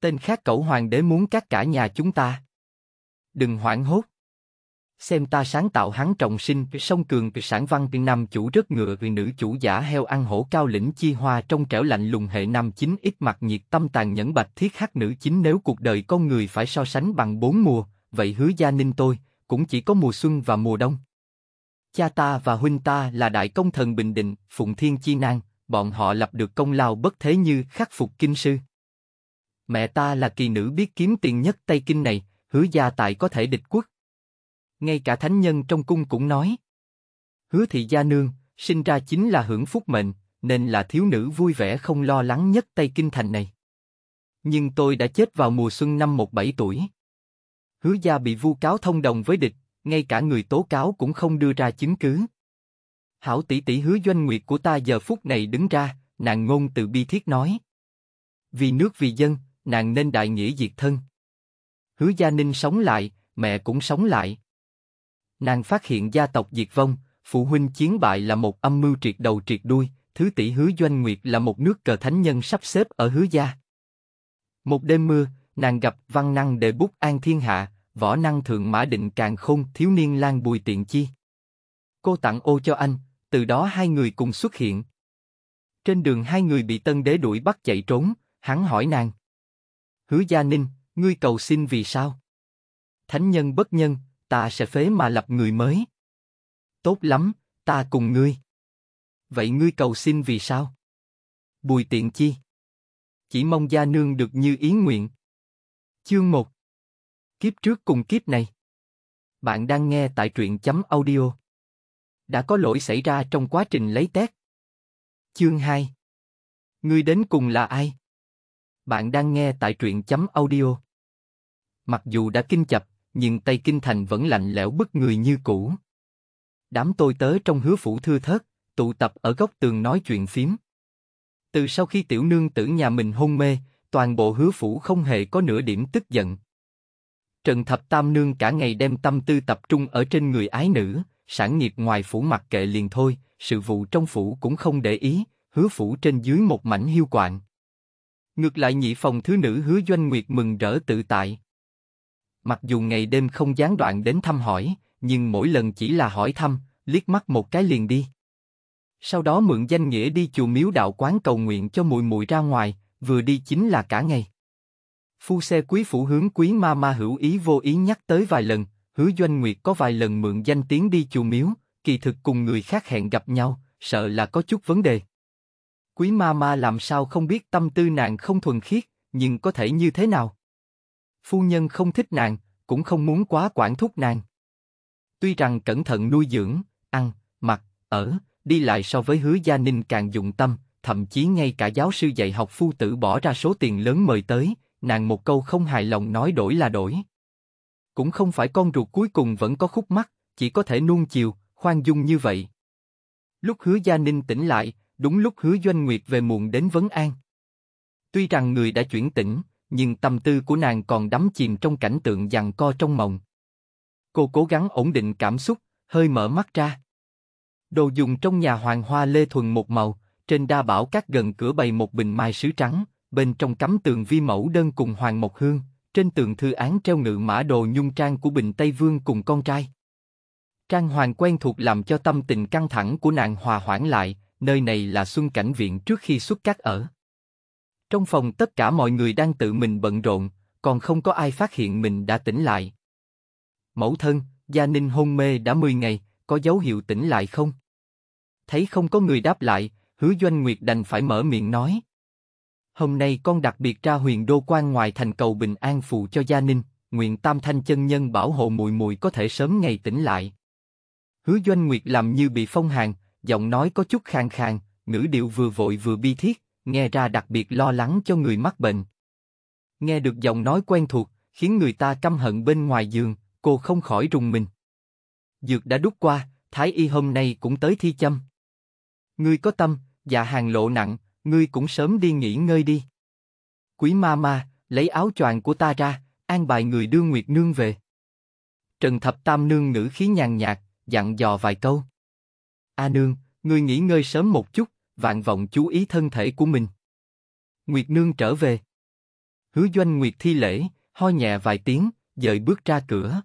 Tên khác cẩu hoàng đế muốn cắt cả nhà chúng ta. Đừng hoảng hốt. Xem ta sáng tạo hắn trọng sinh, sông cường, sản văn, nam chủ rất ngựa, vì nữ chủ giả heo ăn hổ cao lĩnh chi hoa trong trẻo lạnh lùng hệ nam chính ít mặt nhiệt tâm tàn nhẫn bạch thiết hắc nữ chính nếu cuộc đời con người phải so sánh bằng bốn mùa, vậy hứa gia ninh tôi, cũng chỉ có mùa xuân và mùa đông. Cha ta và huynh ta là đại công thần Bình Định, Phụng Thiên Chi Nang, bọn họ lập được công lao bất thế như khắc phục kinh sư. Mẹ ta là kỳ nữ biết kiếm tiền nhất Tây Kinh này, hứa gia tài có thể địch quốc. Ngay cả thánh nhân trong cung cũng nói. Hứa thị gia nương, sinh ra chính là hưởng phúc mệnh, nên là thiếu nữ vui vẻ không lo lắng nhất Tây Kinh thành này. Nhưng tôi đã chết vào mùa xuân năm 17 tuổi. Hứa gia bị vu cáo thông đồng với địch, ngay cả người tố cáo cũng không đưa ra chứng cứ. Hảo tỷ tỷ hứa doanh nguyệt của ta giờ phút này đứng ra, nàng ngôn từ bi thiết nói. Vì nước vì dân, nàng nên đại nghĩa diệt thân. Hứa Gia Ninh sống lại, mẹ cũng sống lại. Nàng phát hiện gia tộc diệt vong, phụ huynh chiến bại là một âm mưu triệt đầu triệt đuôi, thứ tỷ hứa doanh nguyệt là một nước cờ thánh nhân sắp xếp ở hứa gia. Một đêm mưa, nàng gặp văn năng đề bút an thiên hạ, võ năng thượng mã định càng khôn thiếu niên lan bùi tiện chi. Cô tặng ô cho anh, từ đó hai người cùng xuất hiện. Trên đường hai người bị tân đế đuổi bắt chạy trốn, hắn hỏi nàng. Hứa Gia Ninh, ngươi cầu xin vì sao? Thánh nhân bất nhân, ta sẽ phế mà lập người mới. Tốt lắm, ta cùng ngươi. Vậy ngươi cầu xin vì sao? Bùi tiện chi. Chỉ mong gia nương được như ý nguyện. Chương 1 Kiếp trước cùng kiếp này. Bạn đang nghe tại truyện chấm audio. Đã có lỗi xảy ra trong quá trình lấy tét. Chương 2 Ngươi đến cùng là ai? Bạn đang nghe tại truyện chấm audio. Mặc dù đã kinh chập, nhưng tay kinh thành vẫn lạnh lẽo bức người như cũ. Đám tôi tớ trong hứa phủ thư thất tụ tập ở góc tường nói chuyện phím. Từ sau khi tiểu nương tử nhà mình hôn mê, toàn bộ hứa phủ không hề có nửa điểm tức giận. Trần Thập Tam Nương cả ngày đem tâm tư tập trung ở trên người ái nữ, sản nghiệp ngoài phủ mặc kệ liền thôi, sự vụ trong phủ cũng không để ý, hứa phủ trên dưới một mảnh hiu quạng. Ngược lại nhị phòng thứ nữ hứa doanh nguyệt mừng rỡ tự tại. Mặc dù ngày đêm không gián đoạn đến thăm hỏi, nhưng mỗi lần chỉ là hỏi thăm, liếc mắt một cái liền đi. Sau đó mượn danh nghĩa đi chùa miếu đạo quán cầu nguyện cho mùi mùi ra ngoài, vừa đi chính là cả ngày. Phu xe quý phủ hướng quý ma ma hữu ý vô ý nhắc tới vài lần, hứa doanh nguyệt có vài lần mượn danh tiếng đi chùa miếu, kỳ thực cùng người khác hẹn gặp nhau, sợ là có chút vấn đề. Quý ma ma làm sao không biết tâm tư nàng không thuần khiết, nhưng có thể như thế nào? Phu nhân không thích nàng, cũng không muốn quá quản thúc nàng. Tuy rằng cẩn thận nuôi dưỡng, ăn, mặc, ở, đi lại so với hứa gia ninh càng dụng tâm, thậm chí ngay cả giáo sư dạy học phu tử bỏ ra số tiền lớn mời tới, nàng một câu không hài lòng nói đổi là đổi. Cũng không phải con ruột cuối cùng vẫn có khúc mắt, chỉ có thể nuông chiều, khoan dung như vậy. Lúc hứa gia ninh tỉnh lại, đúng lúc hứa doanh nguyệt về muộn đến Vấn An. Tuy rằng người đã chuyển tỉnh, nhưng tâm tư của nàng còn đắm chìm trong cảnh tượng dằn co trong mộng. Cô cố gắng ổn định cảm xúc, hơi mở mắt ra. Đồ dùng trong nhà hoàng hoa lê thuần một màu, trên đa bảo các gần cửa bày một bình mai sứ trắng, bên trong cắm tường vi mẫu đơn cùng hoàng mộc hương, trên tường thư án treo ngự mã đồ nhung trang của bình Tây Vương cùng con trai. Trang hoàng quen thuộc làm cho tâm tình căng thẳng của nàng hòa hoãn lại, nơi này là xuân cảnh viện trước khi xuất cát ở. Trong phòng tất cả mọi người đang tự mình bận rộn, còn không có ai phát hiện mình đã tỉnh lại. Mẫu thân, Gia Ninh hôn mê đã 10 ngày, có dấu hiệu tỉnh lại không? Thấy không có người đáp lại, hứa doanh nguyệt đành phải mở miệng nói. Hôm nay con đặc biệt ra huyền đô quan ngoài thành cầu bình an phụ cho Gia Ninh, nguyện tam thanh chân nhân bảo hộ mùi mùi có thể sớm ngày tỉnh lại. Hứa doanh nguyệt làm như bị phong hàng, giọng nói có chút khàn khàn, ngữ điệu vừa vội vừa bi thiết, nghe ra đặc biệt lo lắng cho người mắc bệnh. Nghe được giọng nói quen thuộc, khiến người ta căm hận bên ngoài giường, cô không khỏi rùng mình. Dược đã đút qua, Thái Y hôm nay cũng tới thi châm. Ngươi có tâm, dạ hàng lộ nặng, ngươi cũng sớm đi nghỉ ngơi đi. Quý ma ma, lấy áo choàng của ta ra, an bài người đưa Nguyệt Nương về. Trần Thập Tam Nương ngữ khí nhàn nhạt, dặn dò vài câu. A Nương, ngươi nghỉ ngơi sớm một chút, vạn vọng chú ý thân thể của mình. Nguyệt Nương trở về. Hứa Doanh Nguyệt thi lễ, ho nhẹ vài tiếng, dời bước ra cửa.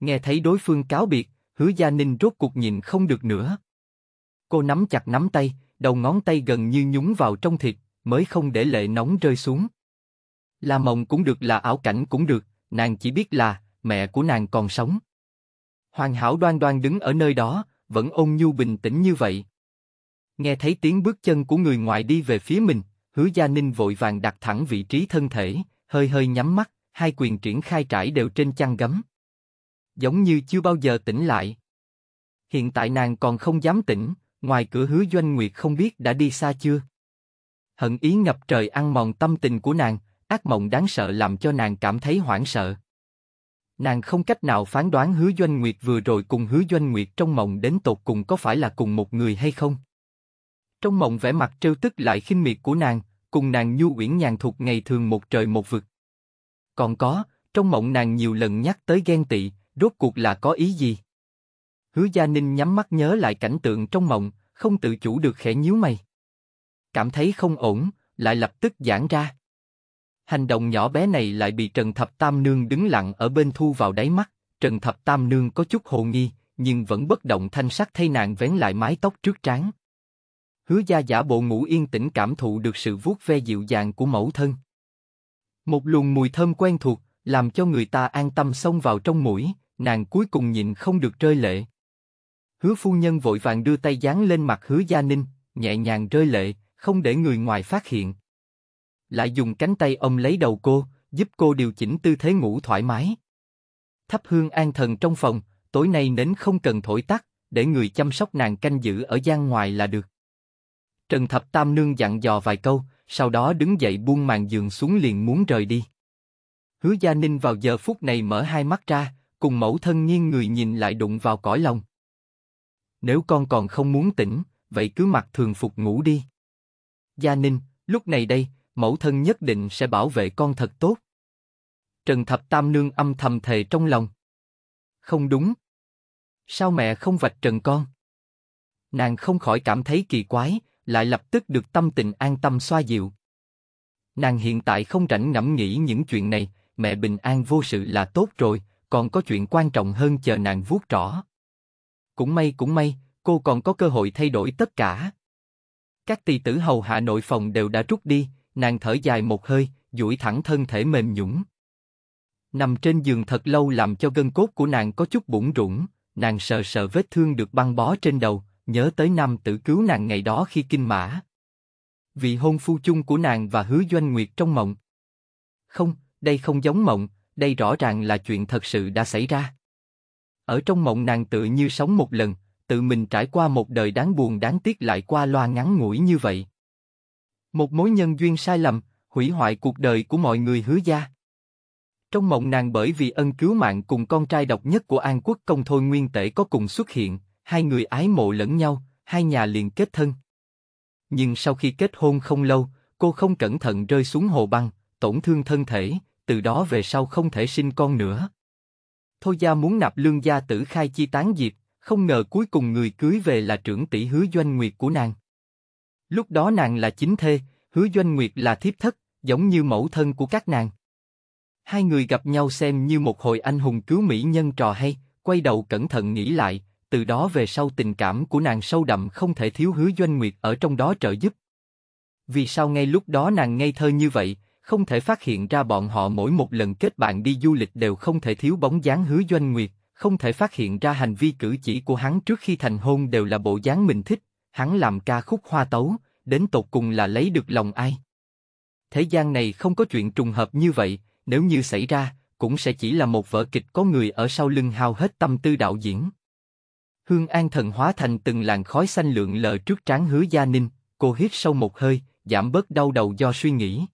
Nghe thấy đối phương cáo biệt, Hứa Gia Ninh rốt cuộc nhìn không được nữa. Cô nắm chặt nắm tay, đầu ngón tay gần như nhúng vào trong thịt, mới không để lệ nóng rơi xuống. Là mộng cũng được là ảo cảnh cũng được, nàng chỉ biết là mẹ của nàng còn sống. Hoàng Hảo đoan đoan đứng ở nơi đó, vẫn ôn nhu bình tĩnh như vậy. Nghe thấy tiếng bước chân của người ngoài đi về phía mình, Hứa Gia Ninh vội vàng đặt thẳng vị trí thân thể, hơi hơi nhắm mắt, hai quyền triển khai trải đều trên chăn gấm. Giống như chưa bao giờ tỉnh lại. Hiện tại nàng còn không dám tỉnh, ngoài cửa Hứa Doanh Nguyệt không biết đã đi xa chưa. Hận ý ngập trời ăn mòn tâm tình của nàng, ác mộng đáng sợ làm cho nàng cảm thấy hoảng sợ nàng không cách nào phán đoán Hứa Doanh Nguyệt vừa rồi cùng Hứa Doanh Nguyệt trong mộng đến tột cùng có phải là cùng một người hay không. Trong mộng vẻ mặt trêu tức lại khinh miệt của nàng, cùng nàng nhu uyển nhàn thuộc ngày thường một trời một vực. Còn có, trong mộng nàng nhiều lần nhắc tới ghen tị, rốt cuộc là có ý gì? Hứa Gia Ninh nhắm mắt nhớ lại cảnh tượng trong mộng, không tự chủ được khẽ nhíu mày. Cảm thấy không ổn, lại lập tức giãn ra. Hành động nhỏ bé này lại bị Trần Thập Tam Nương đứng lặng ở bên thu vào đáy mắt, Trần Thập Tam Nương có chút hồ nghi, nhưng vẫn bất động thanh sắc thay nàng vén lại mái tóc trước trán. Hứa gia giả bộ ngủ yên tĩnh cảm thụ được sự vuốt ve dịu dàng của mẫu thân. Một luồng mùi thơm quen thuộc, làm cho người ta an tâm xông vào trong mũi, nàng cuối cùng nhịn không được rơi lệ. Hứa phu nhân vội vàng đưa tay dán lên mặt hứa gia ninh, nhẹ nhàng rơi lệ, không để người ngoài phát hiện lại dùng cánh tay ông lấy đầu cô, giúp cô điều chỉnh tư thế ngủ thoải mái. Thắp hương an thần trong phòng, tối nay nến không cần thổi tắt, để người chăm sóc nàng canh giữ ở gian ngoài là được. Trần Thập Tam Nương dặn dò vài câu, sau đó đứng dậy buông màn giường xuống liền muốn rời đi. Hứa Gia Ninh vào giờ phút này mở hai mắt ra, cùng mẫu thân nghiêng người nhìn lại đụng vào cõi lòng. Nếu con còn không muốn tỉnh, vậy cứ mặc thường phục ngủ đi. Gia Ninh, lúc này đây, mẫu thân nhất định sẽ bảo vệ con thật tốt. Trần Thập Tam Nương âm thầm thề trong lòng. Không đúng. Sao mẹ không vạch trần con? Nàng không khỏi cảm thấy kỳ quái, lại lập tức được tâm tình an tâm xoa dịu. Nàng hiện tại không rảnh ngẫm nghĩ những chuyện này, mẹ bình an vô sự là tốt rồi, còn có chuyện quan trọng hơn chờ nàng vuốt rõ. Cũng may cũng may, cô còn có cơ hội thay đổi tất cả. Các tỳ tử hầu hạ nội phòng đều đã rút đi, nàng thở dài một hơi, duỗi thẳng thân thể mềm nhũn. Nằm trên giường thật lâu làm cho gân cốt của nàng có chút bủng rủng, nàng sợ sợ vết thương được băng bó trên đầu, nhớ tới nam tử cứu nàng ngày đó khi kinh mã. Vị hôn phu chung của nàng và hứa doanh nguyệt trong mộng. Không, đây không giống mộng, đây rõ ràng là chuyện thật sự đã xảy ra. Ở trong mộng nàng tự như sống một lần, tự mình trải qua một đời đáng buồn đáng tiếc lại qua loa ngắn ngủi như vậy. Một mối nhân duyên sai lầm, hủy hoại cuộc đời của mọi người hứa gia. Trong mộng nàng bởi vì ân cứu mạng cùng con trai độc nhất của An Quốc công thôi nguyên tể có cùng xuất hiện, hai người ái mộ lẫn nhau, hai nhà liền kết thân. Nhưng sau khi kết hôn không lâu, cô không cẩn thận rơi xuống hồ băng, tổn thương thân thể, từ đó về sau không thể sinh con nữa. Thôi gia muốn nạp lương gia tử khai chi tán diệp, không ngờ cuối cùng người cưới về là trưởng tỷ hứa doanh nguyệt của nàng. Lúc đó nàng là chính thê, hứa doanh nguyệt là thiếp thất, giống như mẫu thân của các nàng. Hai người gặp nhau xem như một hồi anh hùng cứu mỹ nhân trò hay, quay đầu cẩn thận nghĩ lại, từ đó về sau tình cảm của nàng sâu đậm không thể thiếu hứa doanh nguyệt ở trong đó trợ giúp. Vì sao ngay lúc đó nàng ngây thơ như vậy, không thể phát hiện ra bọn họ mỗi một lần kết bạn đi du lịch đều không thể thiếu bóng dáng hứa doanh nguyệt, không thể phát hiện ra hành vi cử chỉ của hắn trước khi thành hôn đều là bộ dáng mình thích, hắn làm ca khúc hoa tấu, đến tột cùng là lấy được lòng ai? Thế gian này không có chuyện trùng hợp như vậy, nếu như xảy ra, cũng sẽ chỉ là một vở kịch có người ở sau lưng hao hết tâm tư đạo diễn. Hương An Thần hóa thành từng làn khói xanh lượn lờ trước trán Hứa Gia Ninh, cô hít sâu một hơi, giảm bớt đau đầu do suy nghĩ.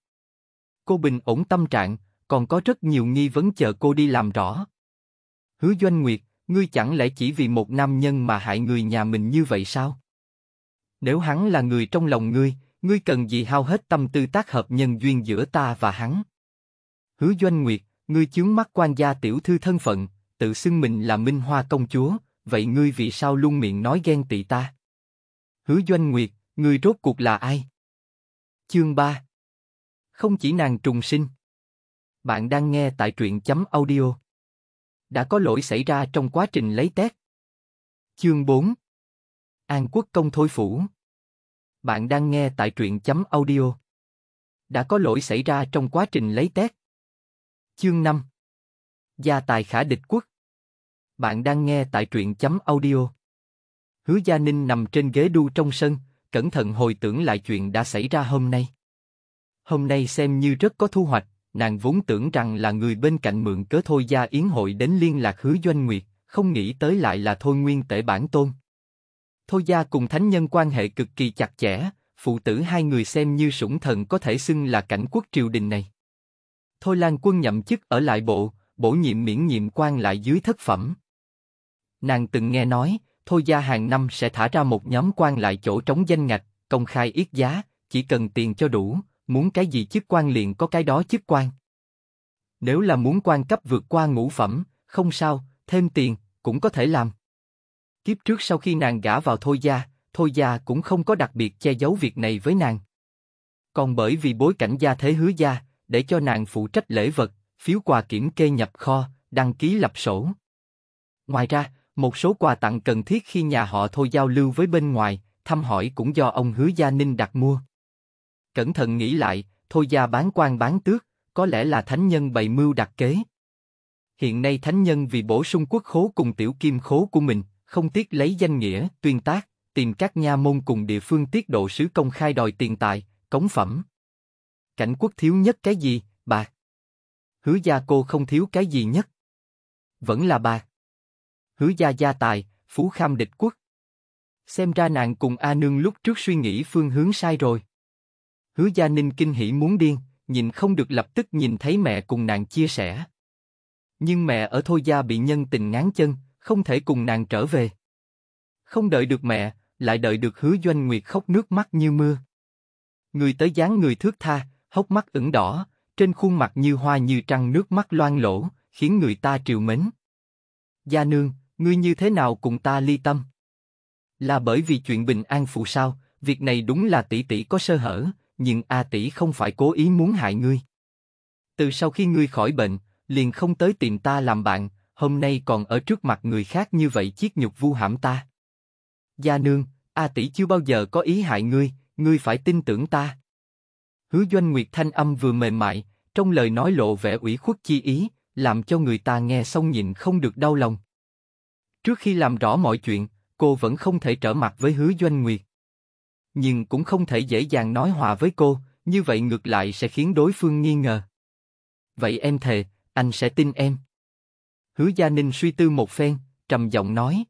Cô bình ổn tâm trạng, còn có rất nhiều nghi vấn chờ cô đi làm rõ. Hứa Doanh Nguyệt, ngươi chẳng lẽ chỉ vì một nam nhân mà hại người nhà mình như vậy sao? Nếu hắn là người trong lòng ngươi, ngươi cần gì hao hết tâm tư tác hợp nhân duyên giữa ta và hắn? Hứa Doanh Nguyệt, ngươi chướng mắt quan gia tiểu thư thân phận, tự xưng mình là Minh Hoa công chúa, vậy ngươi vì sao luôn miệng nói ghen tị ta? Hứa Doanh Nguyệt, ngươi rốt cuộc là ai? Chương 3 Không chỉ nàng trùng sinh Bạn đang nghe tại truyện chấm audio Đã có lỗi xảy ra trong quá trình lấy tét. Chương 4 An Quốc Công Thôi Phủ. Bạn đang nghe tại truyện chấm audio. Đã có lỗi xảy ra trong quá trình lấy test. Chương 5. Gia tài khả địch quốc. Bạn đang nghe tại truyện chấm audio. Hứa Gia Ninh nằm trên ghế đu trong sân, cẩn thận hồi tưởng lại chuyện đã xảy ra hôm nay. Hôm nay xem như rất có thu hoạch, nàng vốn tưởng rằng là người bên cạnh mượn cớ thôi gia yến hội đến liên lạc hứa doanh nguyệt, không nghĩ tới lại là thôi nguyên tể bản tôn. Thôi gia cùng thánh nhân quan hệ cực kỳ chặt chẽ, phụ tử hai người xem như sủng thần có thể xưng là cảnh quốc triều đình này. Thôi Lan Quân nhậm chức ở lại bộ, bổ nhiệm miễn nhiệm quan lại dưới thất phẩm. Nàng từng nghe nói, Thôi gia hàng năm sẽ thả ra một nhóm quan lại chỗ trống danh ngạch, công khai yết giá, chỉ cần tiền cho đủ, muốn cái gì chức quan liền có cái đó chức quan. Nếu là muốn quan cấp vượt qua ngũ phẩm, không sao, thêm tiền, cũng có thể làm. Kiếp trước sau khi nàng gả vào Thôi Gia, Thôi Gia cũng không có đặc biệt che giấu việc này với nàng. Còn bởi vì bối cảnh gia thế hứa gia, để cho nàng phụ trách lễ vật, phiếu quà kiểm kê nhập kho, đăng ký lập sổ. Ngoài ra, một số quà tặng cần thiết khi nhà họ Thôi giao lưu với bên ngoài, thăm hỏi cũng do ông Hứa Gia Ninh đặt mua. Cẩn thận nghĩ lại, Thôi Gia bán quan bán tước, có lẽ là thánh nhân bày mưu đặt kế. Hiện nay thánh nhân vì bổ sung quốc khố cùng tiểu kim khố của mình, không tiếc lấy danh nghĩa, tuyên tác, tìm các nha môn cùng địa phương tiết độ sứ công khai đòi tiền tài, cống phẩm. Cảnh quốc thiếu nhất cái gì, bạc. Hứa gia cô không thiếu cái gì nhất. Vẫn là bạc. Hứa gia gia tài, phú kham địch quốc. Xem ra nàng cùng A Nương lúc trước suy nghĩ phương hướng sai rồi. Hứa gia ninh kinh hỉ muốn điên, nhìn không được lập tức nhìn thấy mẹ cùng nàng chia sẻ. Nhưng mẹ ở thôi gia bị nhân tình ngán chân, không thể cùng nàng trở về. Không đợi được mẹ, lại đợi được hứa doanh nguyệt khóc nước mắt như mưa. Người tới dáng người thước tha, hốc mắt ửng đỏ, trên khuôn mặt như hoa như trăng nước mắt loan lỗ, khiến người ta triều mến. Gia nương, ngươi như thế nào cùng ta ly tâm? Là bởi vì chuyện bình an phụ sao, việc này đúng là tỷ tỷ có sơ hở, nhưng A tỷ không phải cố ý muốn hại ngươi. Từ sau khi ngươi khỏi bệnh, liền không tới tìm ta làm bạn, hôm nay còn ở trước mặt người khác như vậy chiết nhục vu hãm ta. Gia nương, A tỷ chưa bao giờ có ý hại ngươi, ngươi phải tin tưởng ta. Hứa Doanh Nguyệt thanh âm vừa mềm mại, trong lời nói lộ vẻ ủy khuất chi ý, làm cho người ta nghe xong nhìn không được đau lòng. Trước khi làm rõ mọi chuyện, cô vẫn không thể trở mặt với Hứa Doanh Nguyệt, nhưng cũng không thể dễ dàng nói hòa với cô, như vậy ngược lại sẽ khiến đối phương nghi ngờ. Vậy em thề, anh sẽ tin em. Hứa Gia Ninh suy tư một phen, trầm giọng nói.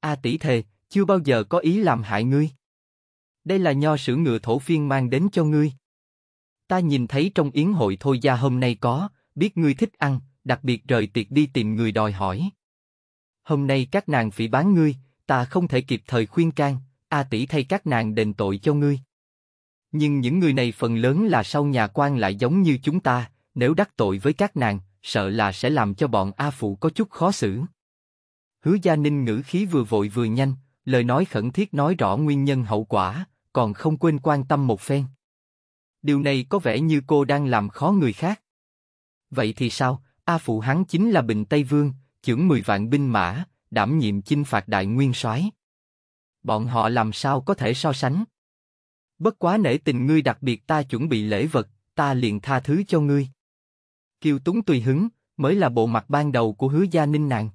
A tỷ thề, chưa bao giờ có ý làm hại ngươi. Đây là nho sử ngựa thổ phiên mang đến cho ngươi. Ta nhìn thấy trong yến hội thôi gia hôm nay có, biết ngươi thích ăn, đặc biệt rời tiệc đi tìm người đòi hỏi. Hôm nay các nàng phỉ bán ngươi, ta không thể kịp thời khuyên can, A tỷ thay các nàng đền tội cho ngươi. Nhưng những người này phần lớn là sau nhà quan lại giống như chúng ta, nếu đắc tội với các nàng, sợ là sẽ làm cho bọn A Phụ có chút khó xử. Hứa Gia Ninh ngữ khí vừa vội vừa nhanh, lời nói khẩn thiết nói rõ nguyên nhân hậu quả, còn không quên quan tâm một phen. Điều này có vẻ như cô đang làm khó người khác. Vậy thì sao, A Phụ hắn chính là Bình Tây Vương, trưởng 10 vạn binh mã, đảm nhiệm chinh phạt đại nguyên soái. Bọn họ làm sao có thể so sánh? Bất quá nể tình ngươi đặc biệt ta chuẩn bị lễ vật, ta liền tha thứ cho ngươi kiều túng tùy hứng, mới là bộ mặt ban đầu của hứa gia ninh nàng.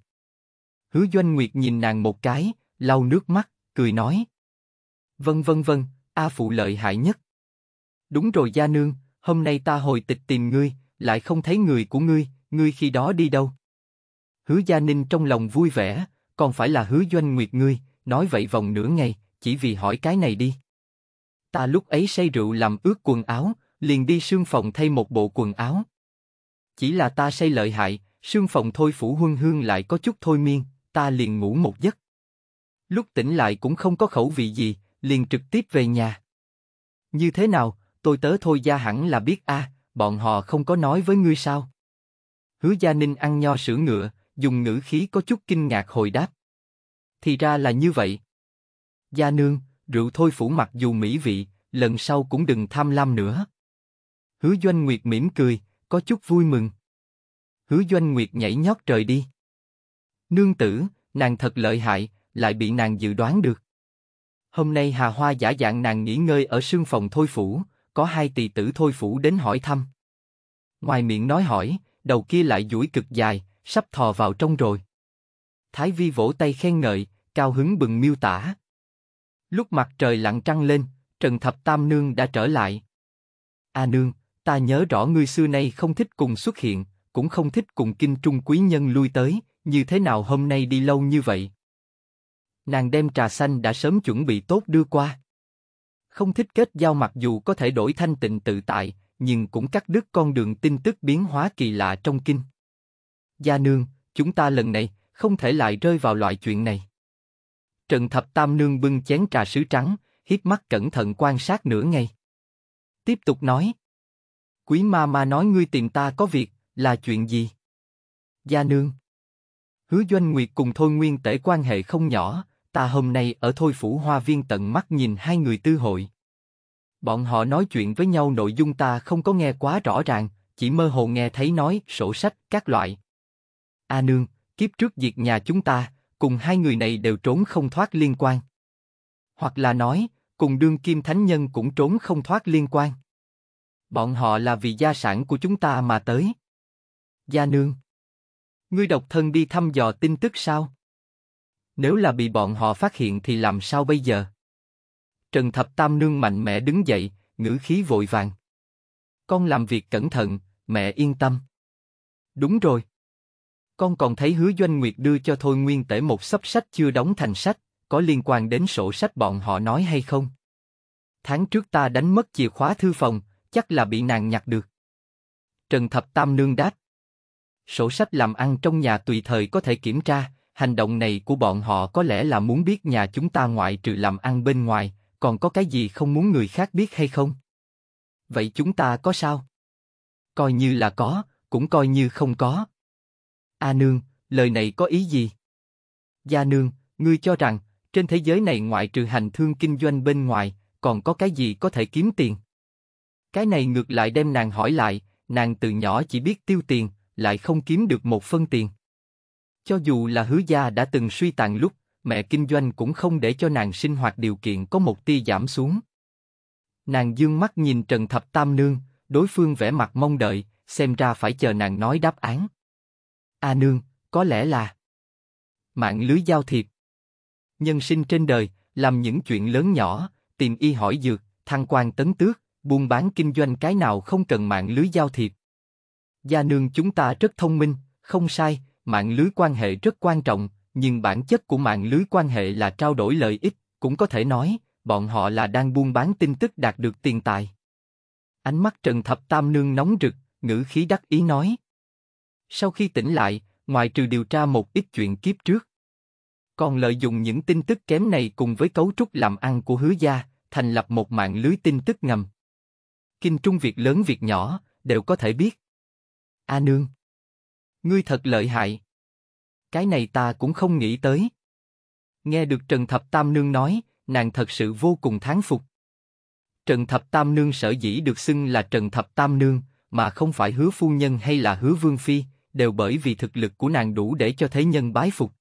Hứa Doanh Nguyệt nhìn nàng một cái, lau nước mắt, cười nói. Vân vân vân, A Phụ lợi hại nhất. Đúng rồi Gia Nương, hôm nay ta hồi tịch tìm ngươi, lại không thấy người của ngươi, ngươi khi đó đi đâu? Hứa Gia Ninh trong lòng vui vẻ, còn phải là hứa Doanh Nguyệt ngươi, nói vậy vòng nửa ngày, chỉ vì hỏi cái này đi. Ta lúc ấy say rượu làm ướt quần áo, liền đi sương phòng thay một bộ quần áo. Chỉ là ta say lợi hại, sương phòng thôi phủ huân hương lại có chút thôi miên, ta liền ngủ một giấc. Lúc tỉnh lại cũng không có khẩu vị gì, liền trực tiếp về nhà. Như thế nào, tôi tớ thôi gia hẳn là biết a, à, bọn họ không có nói với ngươi sao? Hứa Gia Ninh ăn nho sữa ngựa, dùng ngữ khí có chút kinh ngạc hồi đáp. Thì ra là như vậy. Gia Nương, rượu thôi phủ mặc dù mỹ vị, lần sau cũng đừng tham lam nữa. Hứa Doanh Nguyệt mỉm cười, có chút vui mừng. Hứa Doanh Nguyệt nhảy nhót trời đi. Nương tử, nàng thật lợi hại, lại bị nàng dự đoán được. Hôm nay Hà Hoa giả dạng nàng nghỉ ngơi ở sương phòng thôi phủ, có hai tỷ tử thôi phủ đến hỏi thăm. Ngoài miệng nói hỏi, đầu kia lại duỗi cực dài, sắp thò vào trong rồi. Thái Vi vỗ tay khen ngợi, cao hứng bừng miêu tả. Lúc mặt trời lặng trăng lên, Trần Thập Tam Nương đã trở lại. A Nương, ta nhớ rõ ngươi xưa nay không thích cùng xuất hiện, cũng không thích cùng kinh trung quý nhân lui tới, như thế nào hôm nay đi lâu như vậy? Nàng đem trà xanh đã sớm chuẩn bị tốt đưa qua. Không thích kết giao mặc dù có thể đổi thanh tịnh tự tại, nhưng cũng cắt đứt con đường tin tức biến hóa kỳ lạ trong kinh. Gia nương, chúng ta lần này không thể lại rơi vào loại chuyện này. Trần thập tam nương bưng chén trà sứ trắng, hiếp mắt cẩn thận quan sát nửa ngày. Tiếp tục nói. Quý ma ma nói ngươi tìm ta có việc, là chuyện gì? Gia nương. Hứa Doanh Nguyệt cùng Thôi Nguyên tể quan hệ không nhỏ, ta hôm nay ở Thôi Phủ Hoa Viên tận mắt nhìn hai người tư hội. Bọn họ nói chuyện với nhau nội dung ta không có nghe quá rõ ràng, chỉ mơ hồ nghe thấy nói sổ sách, các loại. A nương, kiếp trước diệt nhà chúng ta, cùng hai người này đều trốn không thoát liên quan. Hoặc là nói, cùng đương kim thánh nhân cũng trốn không thoát liên quan. Bọn họ là vì gia sản của chúng ta mà tới. Gia nương. Ngươi độc thân đi thăm dò tin tức sao? Nếu là bị bọn họ phát hiện thì làm sao bây giờ? Trần Thập Tam Nương mạnh mẽ đứng dậy, ngữ khí vội vàng. Con làm việc cẩn thận, mẹ yên tâm. Đúng rồi. Con còn thấy hứa doanh nguyệt đưa cho Thôi Nguyên Tể một sấp sách chưa đóng thành sách, có liên quan đến sổ sách bọn họ nói hay không? Tháng trước ta đánh mất chìa khóa thư phòng, chắc là bị nàng nhặt được. Trần Thập Tam Nương đáp. Sổ sách làm ăn trong nhà tùy thời có thể kiểm tra, hành động này của bọn họ có lẽ là muốn biết nhà chúng ta ngoại trừ làm ăn bên ngoài, còn có cái gì không muốn người khác biết hay không? Vậy chúng ta có sao? Coi như là có, cũng coi như không có. A nương, lời này có ý gì? Gia nương, ngươi cho rằng, trên thế giới này ngoại trừ hành thương kinh doanh bên ngoài, còn có cái gì có thể kiếm tiền? Cái này ngược lại đem nàng hỏi lại, nàng từ nhỏ chỉ biết tiêu tiền, lại không kiếm được một phân tiền. Cho dù là hứa gia đã từng suy tàn lúc, mẹ kinh doanh cũng không để cho nàng sinh hoạt điều kiện có một tia giảm xuống. Nàng dương mắt nhìn Trần Thập Tam Nương, đối phương vẻ mặt mong đợi, xem ra phải chờ nàng nói đáp án. A Nương, có lẽ là mạng lưới giao thiệp. Nhân sinh trên đời, làm những chuyện lớn nhỏ, tìm y hỏi dược, thăng quan tấn tước, buôn bán kinh doanh cái nào không cần mạng lưới giao thiệp. Gia nương chúng ta rất thông minh, không sai, mạng lưới quan hệ rất quan trọng, nhưng bản chất của mạng lưới quan hệ là trao đổi lợi ích, cũng có thể nói, bọn họ là đang buôn bán tin tức đạt được tiền tài. Ánh mắt Trần Thập Tam Nương nóng rực, ngữ khí đắc ý nói. Sau khi tỉnh lại, ngoài trừ điều tra một ít chuyện kiếp trước, còn lợi dụng những tin tức kém này cùng với cấu trúc làm ăn của hứa gia, thành lập một mạng lưới tin tức ngầm kinh trung việc lớn việc nhỏ, đều có thể biết. A nương! Ngươi thật lợi hại! Cái này ta cũng không nghĩ tới. Nghe được Trần Thập Tam Nương nói, nàng thật sự vô cùng thán phục. Trần Thập Tam Nương sở dĩ được xưng là Trần Thập Tam Nương, mà không phải hứa phu nhân hay là hứa vương phi, đều bởi vì thực lực của nàng đủ để cho thế nhân bái phục.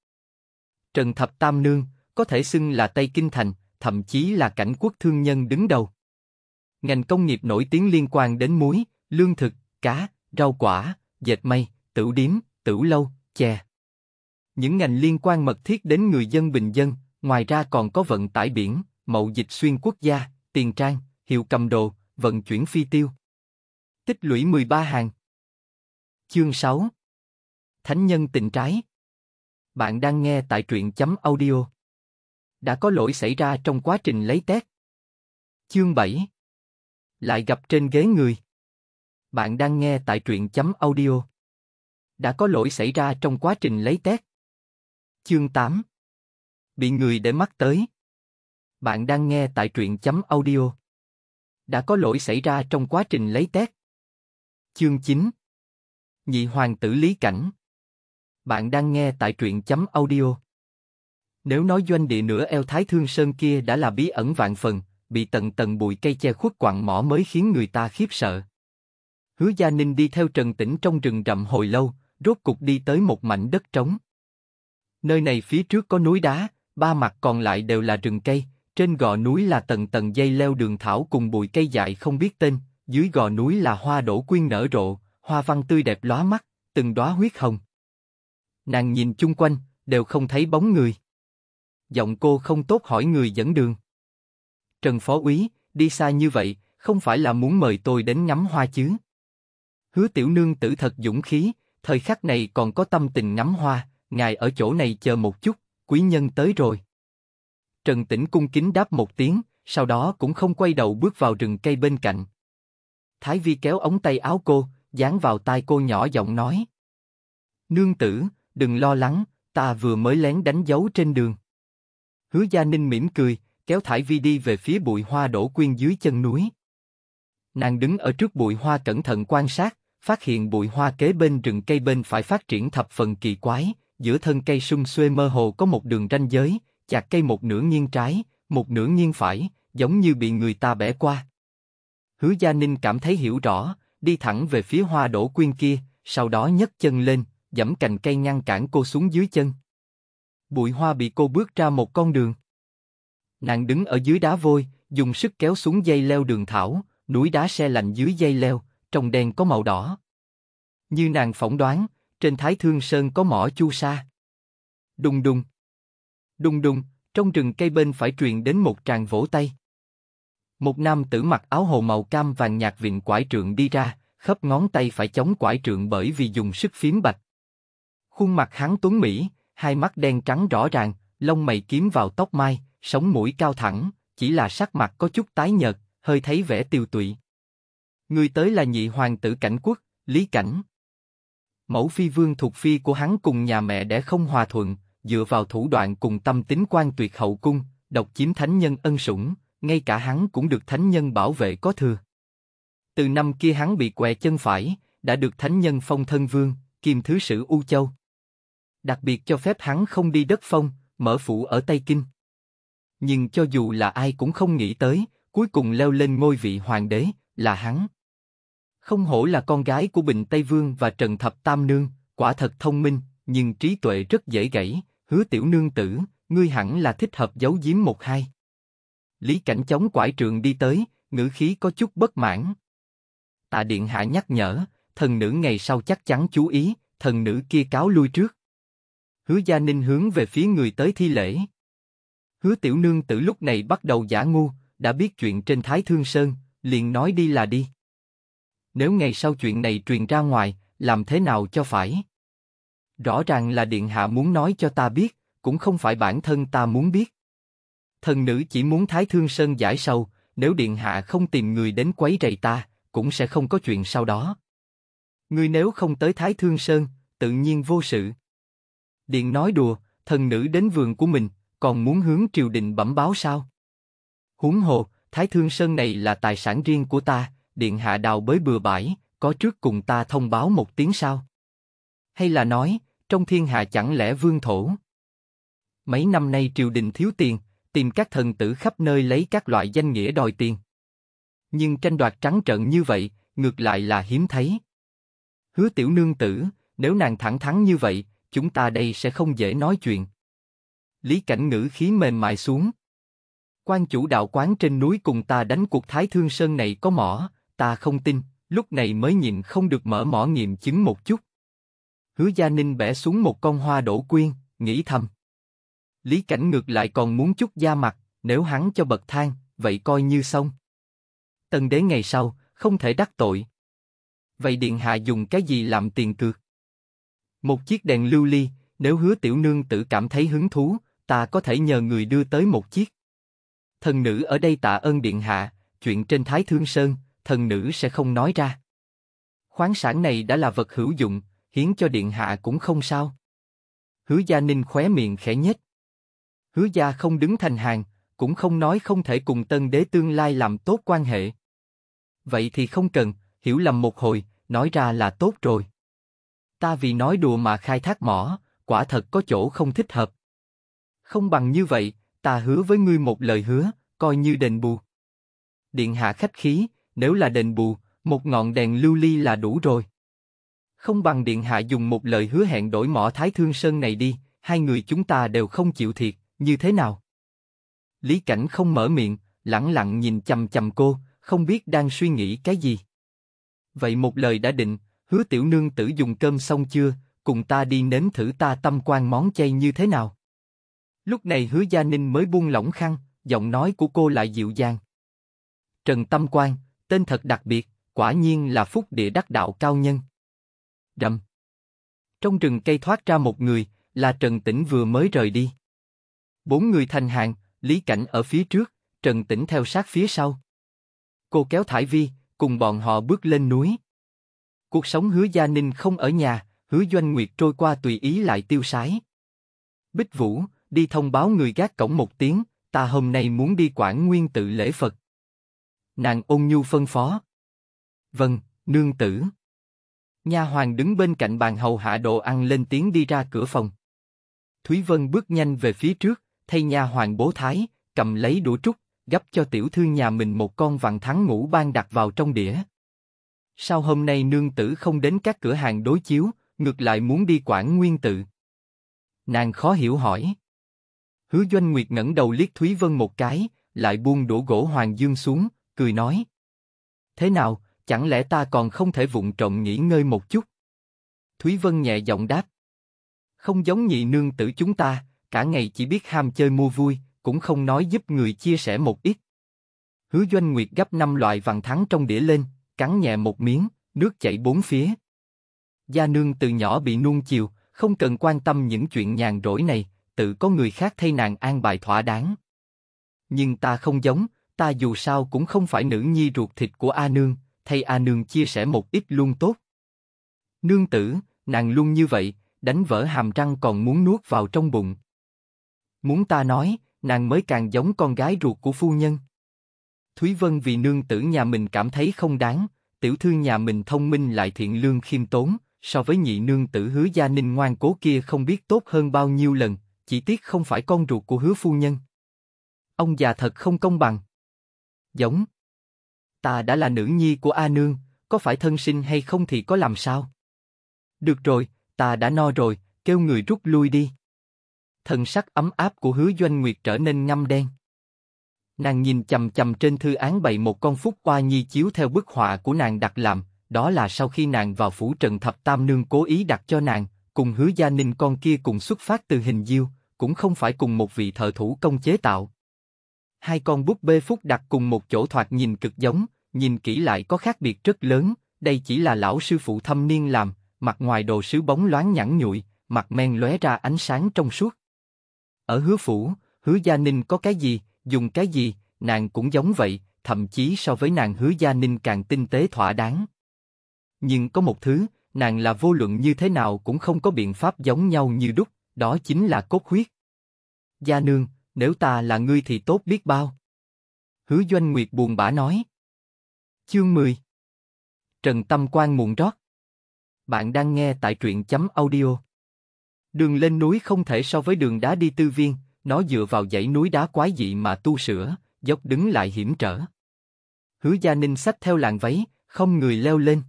Trần Thập Tam Nương có thể xưng là Tây Kinh Thành, thậm chí là cảnh quốc thương nhân đứng đầu ngành công nghiệp nổi tiếng liên quan đến muối, lương thực, cá, rau quả, dệt may, tửu điếm, tửu lâu, chè. Những ngành liên quan mật thiết đến người dân bình dân, ngoài ra còn có vận tải biển, mậu dịch xuyên quốc gia, tiền trang, hiệu cầm đồ, vận chuyển phi tiêu. Tích lũy 13 hàng. Chương 6 Thánh nhân tình trái Bạn đang nghe tại truyện chấm audio. Đã có lỗi xảy ra trong quá trình lấy tét. Chương 7 lại gặp trên ghế người. Bạn đang nghe tại truyện chấm audio. Đã có lỗi xảy ra trong quá trình lấy test. Chương 8 Bị người để mắt tới. Bạn đang nghe tại truyện chấm audio. Đã có lỗi xảy ra trong quá trình lấy test. Chương 9 Nhị hoàng tử Lý Cảnh Bạn đang nghe tại truyện chấm audio. Nếu nói doanh địa nửa eo Thái Thương Sơn kia đã là bí ẩn vạn phần, bị tận tận bụi cây che khuất quạng mỏ mới khiến người ta khiếp sợ. Hứa Gia Ninh đi theo Trần Tĩnh trong rừng rậm hồi lâu, rốt cục đi tới một mảnh đất trống. Nơi này phía trước có núi đá, ba mặt còn lại đều là rừng cây, trên gò núi là tầng tầng dây leo đường thảo cùng bụi cây dại không biết tên, dưới gò núi là hoa đổ quyên nở rộ, hoa văn tươi đẹp lóa mắt, từng đóa huyết hồng. Nàng nhìn chung quanh, đều không thấy bóng người. Giọng cô không tốt hỏi người dẫn đường. Trần Phó Úy, đi xa như vậy, không phải là muốn mời tôi đến ngắm hoa chứ? Hứa tiểu nương tử thật dũng khí, thời khắc này còn có tâm tình ngắm hoa, ngài ở chỗ này chờ một chút, quý nhân tới rồi. Trần Tĩnh cung kính đáp một tiếng, sau đó cũng không quay đầu bước vào rừng cây bên cạnh. Thái Vi kéo ống tay áo cô, dán vào tai cô nhỏ giọng nói. Nương tử, đừng lo lắng, ta vừa mới lén đánh dấu trên đường. Hứa Gia Ninh mỉm cười, kéo Thải Vi đi về phía bụi hoa đổ quyên dưới chân núi. Nàng đứng ở trước bụi hoa cẩn thận quan sát, phát hiện bụi hoa kế bên rừng cây bên phải phát triển thập phần kỳ quái, giữa thân cây sung xuê mơ hồ có một đường ranh giới, chặt cây một nửa nghiêng trái, một nửa nghiêng phải, giống như bị người ta bẻ qua. Hứa Gia Ninh cảm thấy hiểu rõ, đi thẳng về phía hoa đổ quyên kia, sau đó nhấc chân lên, dẫm cành cây ngăn cản cô xuống dưới chân. Bụi hoa bị cô bước ra một con đường. Nàng đứng ở dưới đá vôi, dùng sức kéo xuống dây leo đường thảo, núi đá xe lạnh dưới dây leo, trong đèn có màu đỏ. Như nàng phỏng đoán, trên Thái Thương Sơn có mỏ chu sa. Đùng đùng. Đùng đùng, trong rừng cây bên phải truyền đến một tràng vỗ tay. Một nam tử mặc áo hồ màu cam vàng nhạt vịn quải trượng đi ra, khớp ngón tay phải chống quải trượng bởi vì dùng sức phím bạch. Khuôn mặt hắn tuấn mỹ, hai mắt đen trắng rõ ràng, lông mày kiếm vào tóc mai, sống mũi cao thẳng, chỉ là sắc mặt có chút tái nhợt, hơi thấy vẻ tiêu tụy. Người tới là nhị hoàng tử cảnh quốc, Lý Cảnh. Mẫu phi vương thuộc phi của hắn cùng nhà mẹ đẻ không hòa thuận, dựa vào thủ đoạn cùng tâm tính quan tuyệt hậu cung, độc chiếm thánh nhân ân sủng, ngay cả hắn cũng được thánh nhân bảo vệ có thừa. Từ năm kia hắn bị què chân phải, đã được thánh nhân phong thân vương, kiêm thứ sử U Châu. Đặc biệt cho phép hắn không đi đất phong, mở phủ ở Tây Kinh nhưng cho dù là ai cũng không nghĩ tới, cuối cùng leo lên ngôi vị hoàng đế là hắn. Không hổ là con gái của Bình Tây Vương và Trần Thập Tam Nương, quả thật thông minh, nhưng trí tuệ rất dễ gãy. Hứa Tiểu Nương tử, ngươi hẳn là thích hợp giấu giếm một hai. Lý Cảnh chống quải trường đi tới, ngữ khí có chút bất mãn. Tạ điện hạ nhắc nhở, thần nữ ngày sau chắc chắn chú ý, thần nữ kia cáo lui trước. Hứa Gia Ninh hướng về phía người tới thi lễ. Hứa tiểu nương tử lúc này bắt đầu giả ngu, đã biết chuyện trên Thái Thương Sơn, liền nói đi là đi. Nếu ngày sau chuyện này truyền ra ngoài, làm thế nào cho phải? Rõ ràng là Điện Hạ muốn nói cho ta biết, cũng không phải bản thân ta muốn biết. Thần nữ chỉ muốn Thái Thương Sơn giải sâu, nếu Điện Hạ không tìm người đến quấy rầy ta, cũng sẽ không có chuyện sau đó. Ngươi nếu không tới Thái Thương Sơn, tự nhiên vô sự. Điện nói đùa, thần nữ đến vườn của mình, còn muốn hướng triều đình bẩm báo sao? Huống hồ, Thái Thương Sơn này là tài sản riêng của ta, điện hạ đào bới bừa bãi, có trước cùng ta thông báo một tiếng sao? Hay là nói, trong thiên hạ chẳng lẽ vương thổ? Mấy năm nay triều đình thiếu tiền, tìm các thần tử khắp nơi lấy các loại danh nghĩa đòi tiền. Nhưng tranh đoạt trắng trợn như vậy, ngược lại là hiếm thấy. Hứa tiểu nương tử, nếu nàng thẳng thắn như vậy, chúng ta đây sẽ không dễ nói chuyện. Lý Cảnh ngữ khí mềm mại xuống. Quan chủ đạo quán trên núi cùng ta đánh cuộc Thái Thương Sơn này có mỏ, ta không tin, lúc này mới nhìn không được mở mỏ nghiệm chứng một chút. Hứa Gia Ninh bẻ xuống một con hoa đổ quyên, nghĩ thầm. Lý Cảnh ngược lại còn muốn chút da mặt, nếu hắn cho bậc thang, vậy coi như xong. Tần đế ngày sau, không thể đắc tội. Vậy Điện Hạ dùng cái gì làm tiền cược? Một chiếc đèn lưu ly, nếu hứa tiểu nương tự cảm thấy hứng thú, ta có thể nhờ người đưa tới một chiếc. Thần nữ ở đây tạ ơn điện hạ, chuyện trên Thái Thương Sơn, thần nữ sẽ không nói ra. Khoáng sản này đã là vật hữu dụng, hiến cho điện hạ cũng không sao. Hứa gia ninh khóe miệng khẽ nhất. Hứa gia không đứng thành hàng, cũng không nói không thể cùng tân đế tương lai làm tốt quan hệ. Vậy thì không cần, hiểu lầm một hồi, nói ra là tốt rồi. Ta vì nói đùa mà khai thác mỏ, quả thật có chỗ không thích hợp. Không bằng như vậy, ta hứa với ngươi một lời hứa, coi như đền bù. Điện hạ khách khí, nếu là đền bù, một ngọn đèn lưu ly là đủ rồi. Không bằng điện hạ dùng một lời hứa hẹn đổi mỏ Thái Thương Sơn này đi, hai người chúng ta đều không chịu thiệt, như thế nào? Lý Cảnh không mở miệng, lẳng lặng nhìn chầm chầm cô, không biết đang suy nghĩ cái gì. Vậy một lời đã định, hứa tiểu nương tử dùng cơm xong chưa, cùng ta đi nếm thử ta tâm quan món chay như thế nào? Lúc này Hứa Gia Ninh mới buông lỏng khăn, giọng nói của cô lại dịu dàng. Trần Tâm Quan, tên thật đặc biệt, quả nhiên là phúc địa đắc đạo cao nhân. Đậm. Trong rừng cây thoát ra một người, là Trần Tĩnh vừa mới rời đi. Bốn người thành hàng, Lý Cảnh ở phía trước, Trần Tĩnh theo sát phía sau. Cô kéo Thải Vi, cùng bọn họ bước lên núi. Cuộc sống hứa gia ninh không ở nhà, hứa doanh nguyệt trôi qua tùy ý lại tiêu sái. Bích Vũ, đi thông báo người gác cổng một tiếng, ta hôm nay muốn đi quản nguyên tự lễ Phật. Nàng ôn nhu phân phó. Vâng, nương tử. Nha hoàng đứng bên cạnh bàn hầu hạ đồ ăn lên tiếng đi ra cửa phòng. Thúy Vân bước nhanh về phía trước, thay nha hoàng bố thái, cầm lấy đũa trúc, gấp cho tiểu thư nhà mình một con vàng thắng ngũ ban đặt vào trong đĩa. Sao hôm nay nương tử không đến các cửa hàng đối chiếu, ngược lại muốn đi quản nguyên tự? Nàng khó hiểu hỏi. Hứa Doanh Nguyệt ngẩng đầu liếc Thúy Vân một cái, lại buông đổ gỗ Hoàng Dương xuống, cười nói. Thế nào, chẳng lẽ ta còn không thể vụng trộm nghỉ ngơi một chút? Thúy Vân nhẹ giọng đáp. Không giống nhị nương tử chúng ta, cả ngày chỉ biết ham chơi mua vui, cũng không nói giúp người chia sẻ một ít. Hứa Doanh Nguyệt gấp năm loại vàng thắng trong đĩa lên, cắn nhẹ một miếng, nước chảy bốn phía. Gia nương từ nhỏ bị nuông chiều, không cần quan tâm những chuyện nhàn rỗi này, tự có người khác thay nàng an bài thỏa đáng. Nhưng ta không giống, ta dù sao cũng không phải nữ nhi ruột thịt của A Nương, thay A Nương chia sẻ một ít luôn tốt. Nương tử, nàng luôn như vậy, đánh vỡ hàm răng còn muốn nuốt vào trong bụng. Muốn ta nói, nàng mới càng giống con gái ruột của phu nhân. Thúy Vân vì nương tử nhà mình cảm thấy không đáng, tiểu thư nhà mình thông minh lại thiện lương khiêm tốn, so với nhị nương tử hứa gia ninh ngoan cố kia không biết tốt hơn bao nhiêu lần, chỉ tiếc không phải con ruột của hứa phu nhân. Ông già thật không công bằng. Giống. Ta đã là nữ nhi của A Nương, có phải thân sinh hay không thì có làm sao? Được rồi, ta đã no rồi, kêu người rút lui đi. Thần sắc ấm áp của hứa doanh nguyệt trở nên ngâm đen. Nàng nhìn chầm chầm trên thư án bày một con phúc qua nhi chiếu theo bức họa của nàng đặt làm, đó là sau khi nàng vào phủ Trần Thập Tam Nương cố ý đặt cho nàng, cùng hứa gia ninh con kia cùng xuất phát từ hình diêu, cũng không phải cùng một vị thợ thủ công chế tạo. Hai con búp bê phúc đặt cùng một chỗ thoạt nhìn cực giống, nhìn kỹ lại có khác biệt rất lớn, đây chỉ là lão sư phụ thâm niên làm, mặt ngoài đồ sứ bóng loáng nhẵn nhụi, mặt men lóe ra ánh sáng trong suốt. Ở hứa phủ, hứa gia ninh có cái gì, dùng cái gì, nàng cũng giống vậy, thậm chí so với nàng hứa gia ninh càng tinh tế thỏa đáng. Nhưng có một thứ, nàng là vô luận như thế nào cũng không có biện pháp giống nhau như đúc, đó chính là cốt huyết. Gia nương, nếu ta là ngươi thì tốt biết bao. Hứa Doanh Nguyệt buồn bã nói. Chương 10 Trần Tâm Quang muộn rót. Bạn đang nghe tại truyện chấm audio. Đường lên núi không thể so với đường đá đi tư viên, nó dựa vào dãy núi đá quái dị mà tu sửa, dốc đứng lại hiểm trở. Hứa Gia Ninh sách theo làng váy, không người leo lên.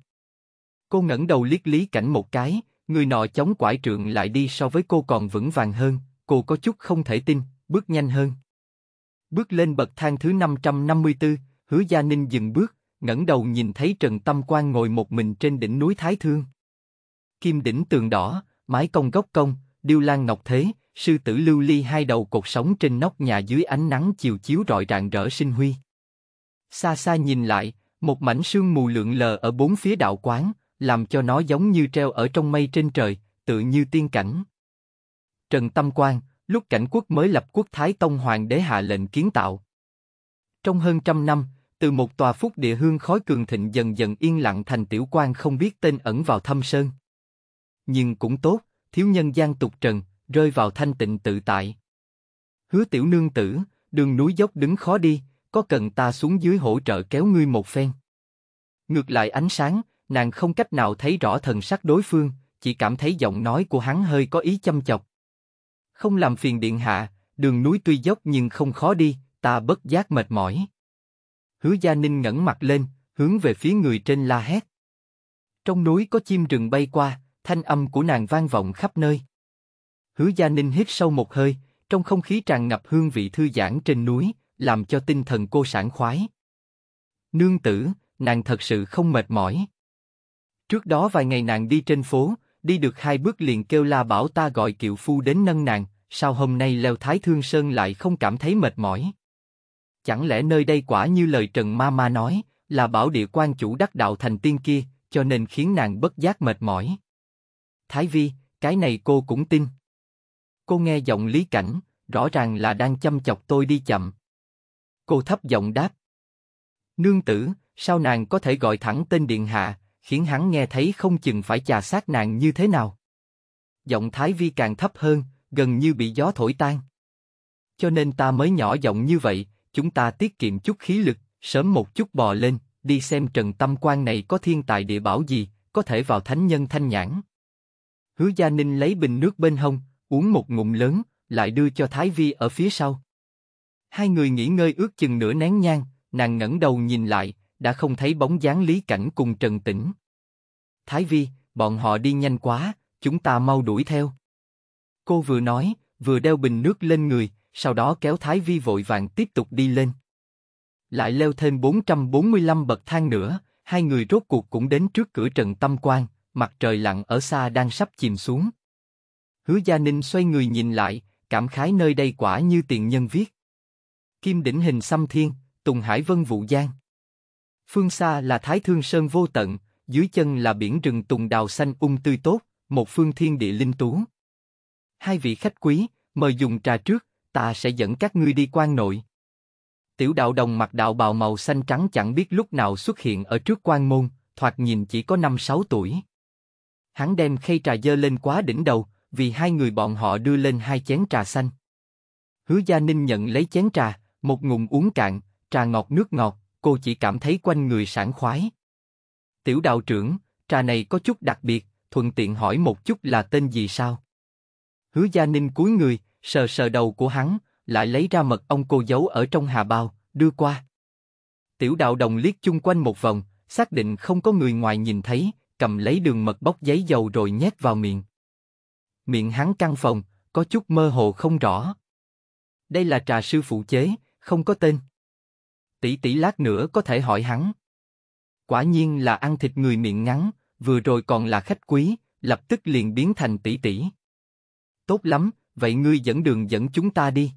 Cô ngẩng đầu liếc Lý Cảnh một cái, Người nọ chống quải trượng lại đi so với cô còn vững vàng hơn, cô có chút không thể tin, bước nhanh hơn. Bước lên bậc thang thứ 554, hứa gia ninh dừng bước, ngẩng đầu nhìn thấy Trần Tâm Quang ngồi một mình trên đỉnh núi Thái Thương. Kim đỉnh tường đỏ, mái công góc công, điêu lan ngọc thế, sư tử lưu ly hai đầu cột sống trên nóc nhà dưới ánh nắng chiều chiếu rọi rạng rỡ sinh huy. Xa xa nhìn lại, một mảnh sương mù lượn lờ ở bốn phía đạo quán, làm cho nó giống như treo ở trong mây trên trời, tự như tiên cảnh. Trần Tâm Quang, lúc cảnh quốc mới lập quốc Thái Tông Hoàng đế hạ lệnh kiến tạo. Trong hơn trăm năm, từ một tòa phúc địa hương khói cường thịnh dần dần yên lặng thành tiểu quan không biết tên ẩn vào thâm sơn. Nhưng cũng tốt, thiếu nhân gian tục trần, rơi vào thanh tịnh tự tại. Hứa tiểu nương tử, đường núi dốc đứng khó đi, có cần ta xuống dưới hỗ trợ kéo ngươi một phen. Ngược lại ánh sáng, nàng không cách nào thấy rõ thần sắc đối phương, chỉ cảm thấy giọng nói của hắn hơi có ý châm chọc. Không làm phiền điện hạ, đường núi tuy dốc nhưng không khó đi, ta bất giác mệt mỏi. Hứa Gia Ninh ngẩng mặt lên, hướng về phía người trên la hét. Trong núi có chim rừng bay qua, thanh âm của nàng vang vọng khắp nơi. Hứa Gia Ninh hít sâu một hơi, trong không khí tràn ngập hương vị thư giãn trên núi, làm cho tinh thần cô sảng khoái. Nương tử, nàng thật sự không mệt mỏi. Trước đó vài ngày nàng đi trên phố, đi được hai bước liền kêu la bảo ta gọi kiệu phu đến nâng nàng, sao hôm nay leo Thái Thương Sơn lại không cảm thấy mệt mỏi? Chẳng lẽ nơi đây quả như lời Trần Ma Ma nói, là bảo địa quan chủ đắc đạo thành tiên kia, cho nên khiến nàng bất giác mệt mỏi. Thái Vi, cái này cô cũng tin. Cô nghe giọng Lý Cảnh, rõ ràng là đang chăm chọc tôi đi chậm. Cô thấp giọng đáp. Nương tử, sao nàng có thể gọi thẳng tên điện hạ, khiến hắn nghe thấy không chừng phải chà sát nàng như thế nào. Giọng Thái Vi càng thấp hơn, gần như bị gió thổi tan. Cho nên ta mới nhỏ giọng như vậy, chúng ta tiết kiệm chút khí lực, sớm một chút bò lên, đi xem trần tâm quan này có thiên tài địa bảo gì, có thể vào thánh nhân thanh nhãn. Hứa Gia Ninh lấy bình nước bên hông, uống một ngụm lớn, lại đưa cho Thái Vi ở phía sau. Hai người nghỉ ngơi ước chừng nửa nén nhang, nàng ngẩng đầu nhìn lại, đã không thấy bóng dáng Lý Cảnh cùng Trần Tĩnh. Thái Vi, bọn họ đi nhanh quá, chúng ta mau đuổi theo. Cô vừa nói, vừa đeo bình nước lên người, sau đó kéo Thái Vi vội vàng tiếp tục đi lên. Lại leo thêm 445 bậc thang nữa, hai người rốt cuộc cũng đến trước cửa Trần Tâm Quan, mặt trời lặn ở xa đang sắp chìm xuống. Hứa Gia Ninh xoay người nhìn lại, cảm khái nơi đây quả như tiền nhân viết. Kim đỉnh hình xăm thiên, Tùng Hải Vân Vụ Giang. Phương xa là Thái Thương Sơn vô tận, dưới chân là biển rừng tùng đào xanh ung tươi tốt, một phương thiên địa linh tú. Hai vị khách quý, mời dùng trà trước, ta sẽ dẫn các ngươi đi quan nội. Tiểu đạo đồng mặc đạo bào màu xanh trắng chẳng biết lúc nào xuất hiện ở trước quan môn, thoạt nhìn chỉ có 5-6 tuổi. Hắn đem khay trà dơ lên quá đỉnh đầu, vì hai người bọn họ đưa lên hai chén trà xanh. Hứa Gia Ninh nhận lấy chén trà, một ngụm uống cạn, trà ngọt nước ngọt, cô chỉ cảm thấy quanh người sảng khoái. Tiểu đạo trưởng, trà này có chút đặc biệt, thuận tiện hỏi một chút là tên gì sao? Hứa Gia Ninh cúi người, sờ sờ đầu của hắn, lại lấy ra mật ong cô giấu ở trong hà bao, đưa qua. Tiểu đạo đồng liếc chung quanh một vòng, xác định không có người ngoài nhìn thấy, cầm lấy đường mật bóc giấy dầu rồi nhét vào miệng. Miệng hắn căng phòng, có chút mơ hồ không rõ. Đây là trà sư phụ chế, không có tên tỷ tỷ lát nữa có thể hỏi hắn. Quả nhiên là ăn thịt người miệng ngắn, vừa rồi còn là khách quý, lập tức liền biến thành tỷ tỷ. Tốt lắm, vậy ngươi dẫn đường dẫn chúng ta đi.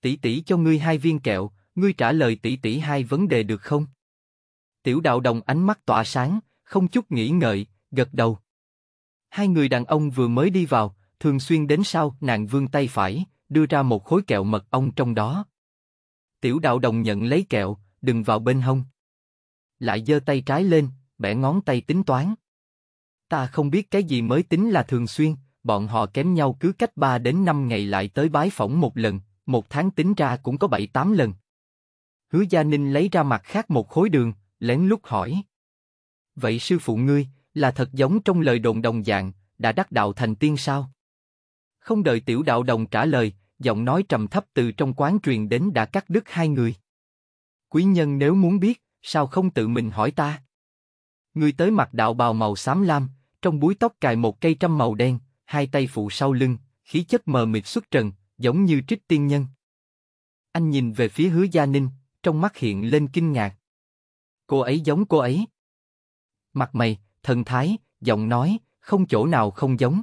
Tỷ tỷ cho ngươi hai viên kẹo, ngươi trả lời tỷ tỷ hai vấn đề được không? Tiểu đạo đồng ánh mắt tỏa sáng, không chút nghĩ ngợi, gật đầu. Hai người đàn ông vừa mới đi vào, thường xuyên đến sau, nàng vương tay phải, đưa ra một khối kẹo mật ong trong đó. Tiểu đạo đồng nhận lấy kẹo, đừng vào bên hông. Lại giơ tay trái lên, bẻ ngón tay tính toán. Ta không biết cái gì mới tính là thường xuyên, bọn họ kém nhau cứ cách 3 đến 5 ngày lại tới bái phỏng một lần, một tháng tính ra cũng có 7-8 lần. Hứa Gia Ninh lấy ra mặt khác một khối đường, lén lút hỏi. Vậy sư phụ ngươi, là thật giống trong lời đồn đồng dạng, đã đắc đạo thành tiên sao? Không đợi tiểu đạo đồng trả lời, giọng nói trầm thấp từ trong quán truyền đến đã cắt đứt hai người. Quý nhân nếu muốn biết, sao không tự mình hỏi ta? Người tới mặt đạo bào màu xám lam, trong búi tóc cài một cây trăm màu đen, hai tay phụ sau lưng, khí chất mờ mịt xuất trần, giống như trích tiên nhân. Anh nhìn về phía hứa gia ninh, trong mắt hiện lên kinh ngạc. Cô ấy giống cô ấy. Mặt mày, thần thái, giọng nói, không chỗ nào không giống.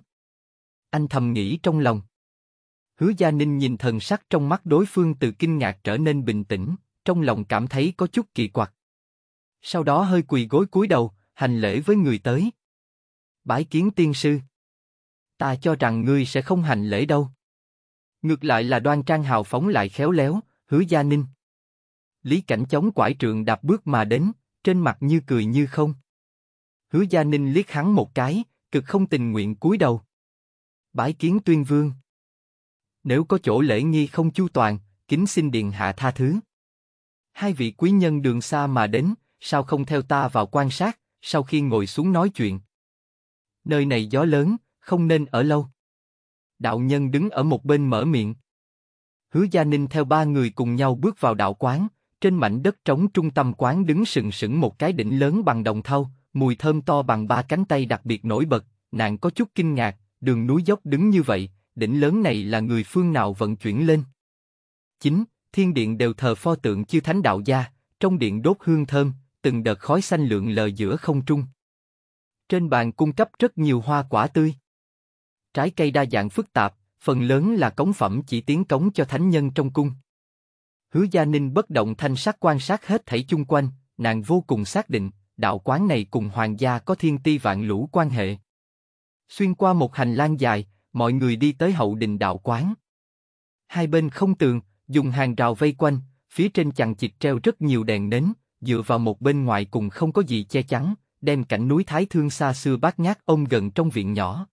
Anh thầm nghĩ trong lòng, Hứa Gia Ninh nhìn thần sắc trong mắt đối phương từ kinh ngạc trở nên bình tĩnh, trong lòng cảm thấy có chút kỳ quặc. Sau đó hơi quỳ gối cúi đầu, hành lễ với người tới. Bái kiến tiên sư. Ta cho rằng ngươi sẽ không hành lễ đâu. Ngược lại là đoan trang hào phóng lại khéo léo, hứa gia ninh. Lý cảnh chống quải trượng đạp bước mà đến, trên mặt như cười như không. Hứa gia ninh liếc hắn một cái, cực không tình nguyện cúi đầu. Bái kiến tuyên vương nếu có chỗ lễ nghi không chu toàn, kính xin điện hạ tha thứ. Hai vị quý nhân đường xa mà đến, sao không theo ta vào quan sát? Sau khi ngồi xuống nói chuyện, nơi này gió lớn, không nên ở lâu. Đạo nhân đứng ở một bên mở miệng. Hứa Gia Ninh theo ba người cùng nhau bước vào đạo quán. Trên mảnh đất trống trung tâm quán đứng sừng sững một cái đỉnh lớn bằng đồng thau, mùi thơm to bằng ba cánh tay đặc biệt nổi bật. Nàng có chút kinh ngạc, đường núi dốc đứng như vậy, đỉnh lớn này là người phương nào vận chuyển lên. Chính, thiên điện đều thờ pho tượng chư thánh đạo gia, trong điện đốt hương thơm, từng đợt khói xanh lượn lờ giữa không trung. Trên bàn cung cấp rất nhiều hoa quả tươi. Trái cây đa dạng phức tạp, phần lớn là cống phẩm chỉ tiến cống cho thánh nhân trong cung. Hứa Gia Ninh bất động thanh sắc quan sát hết thảy chung quanh, nàng vô cùng xác định, đạo quán này cùng hoàng gia có thiên ti vạn lũ quan hệ. Xuyên qua một hành lang dài, mọi người đi tới hậu đình đạo quán. Hai bên không tường, dùng hàng rào vây quanh, phía trên chằng chịt treo rất nhiều đèn nến, dựa vào một bên ngoài cùng không có gì che chắn, đem cảnh núi Thái Thương xa xưa bát ngát ông gần trong viện nhỏ.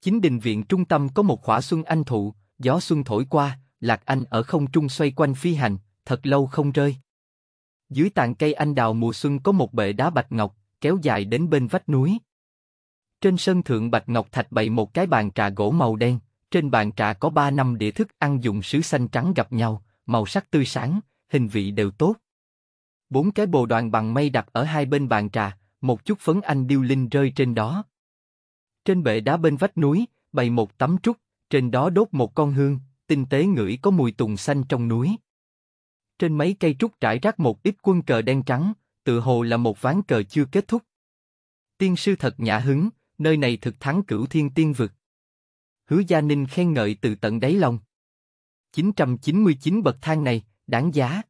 Chính đình viện trung tâm có một khỏa xuân anh thụ, gió xuân thổi qua, lạc anh ở không trung xoay quanh phi hành, thật lâu không rơi. Dưới tàn cây anh đào mùa xuân có một bệ đá bạch ngọc, kéo dài đến bên vách núi. Trên sân thượng bạch ngọc thạch bày một cái bàn trà gỗ màu đen, trên bàn trà có ba năm đĩa thức ăn dùng sứ xanh trắng gặp nhau, màu sắc tươi sáng, hình vị đều tốt. Bốn cái bồ đoàn bằng mây đặt ở hai bên bàn trà, một chút phấn anh điêu linh rơi trên đó. Trên bệ đá bên vách núi, bày một tấm trúc, trên đó đốt một con hương, tinh tế ngửi có mùi tùng xanh trong núi. Trên mấy cây trúc trải rác một ít quân cờ đen trắng, tự hồ là một ván cờ chưa kết thúc. Tiên sư thật nhã hứng, nơi này thực thắng cửu thiên tiên vực. Hứa Gia Ninh khen ngợi từ tận đáy lòng. 999 bậc thang này, đáng giá.